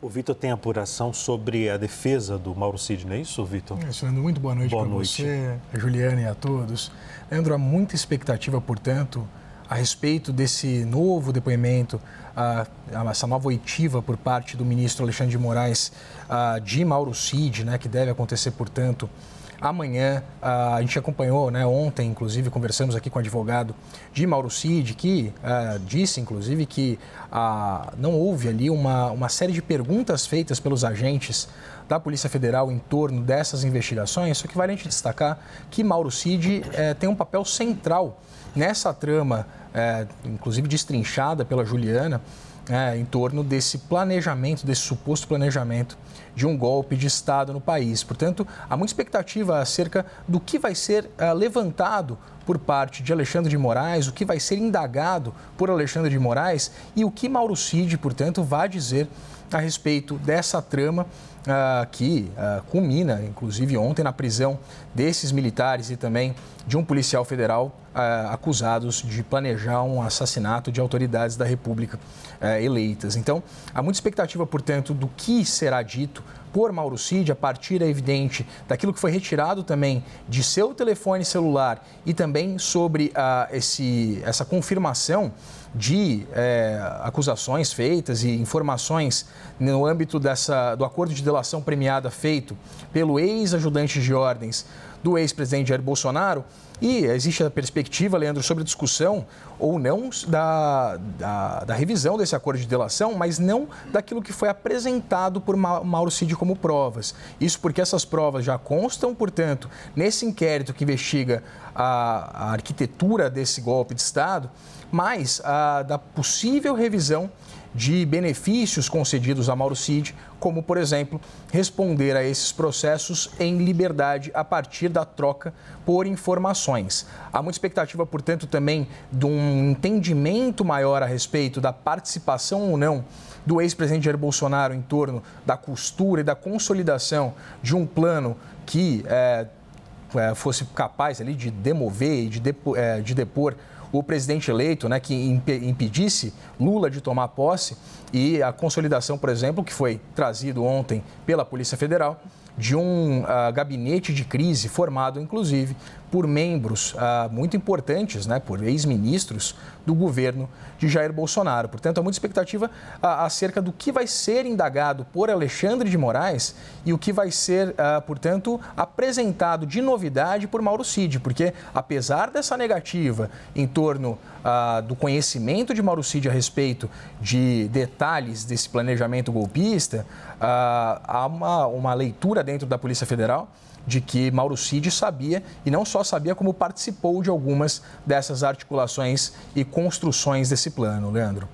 O Vitor tem apuração sobre a defesa do Mauro Cid, não é isso, Vitor? Isso, Leandro, muito boa noite para você, a Juliana e a todos. Leandro, há muita expectativa, portanto, a respeito desse novo depoimento, a, a, essa nova oitiva por parte do ministro Alexandre de Moraes a, de Mauro Cid, né, que deve acontecer, portanto, Amanhã, a gente acompanhou, né, ontem, inclusive, conversamos aqui com o advogado de Mauro Cid, que uh, disse, inclusive, que uh, não houve ali uma, uma série de perguntas feitas pelos agentes da Polícia Federal em torno dessas investigações, só que vale a gente destacar que Mauro Cid é, tem um papel central nessa trama, é, inclusive destrinchada pela Juliana, é, em torno desse planejamento, desse suposto planejamento de um golpe de Estado no país. Portanto, há muita expectativa acerca do que vai ser eh, levantado por parte de Alexandre de Moraes, o que vai ser indagado por Alexandre de Moraes e o que Mauro Cid, portanto, vai dizer a respeito dessa trama uh, que uh, culmina, inclusive ontem, na prisão desses militares e também de um policial federal uh, acusados de planejar um assassinato de autoridades da República eh, eleitas. Então, há muita expectativa, portanto, do que será dito por Mauro Cid, a partir, é evidente, daquilo que foi retirado também de seu telefone celular e também sobre ah, esse, essa confirmação de eh, acusações feitas e informações no âmbito dessa, do acordo de delação premiada feito pelo ex-ajudante de ordens do ex-presidente Jair Bolsonaro. E existe a perspectiva, Leandro, sobre a discussão ou não da, da, da, revisão desse acordo de delação, mas não daquilo que foi apresentado por Mauro Cid como provas. Isso porque essas provas já constam, portanto, nesse inquérito que investiga a, a arquitetura desse golpe de Estado, mas a, da possível revisão de benefícios concedidos a Mauro Cid, como, por exemplo, responder a esses processos em liberdade a partir da troca por informações. Há muita expectativa, portanto, também de um entendimento maior a respeito da participação ou não do ex-presidente Jair Bolsonaro em torno da costura e da consolidação de um plano que é, fosse capaz ali de demover e de, é, de depor o presidente eleito, né, que imp impedisse Lula de tomar posse e a consolidação, por exemplo, que foi trazido ontem pela Polícia Federal de um uh, gabinete de crise formado, inclusive, por membros ah, muito importantes, né, por ex-ministros do governo de Jair Bolsonaro. Portanto, há muita expectativa ah, acerca do que vai ser indagado por Alexandre de Moraes e o que vai ser, ah, portanto, apresentado de novidade por Mauro Cid, porque apesar dessa negativa em torno ah, do conhecimento de Mauro Cid a respeito de detalhes desse planejamento golpista, ah, há uma, uma leitura dentro da Polícia Federal de que Mauro Cid sabia, e não só sabia, como participou de algumas dessas articulações e construções desse plano, Leandro.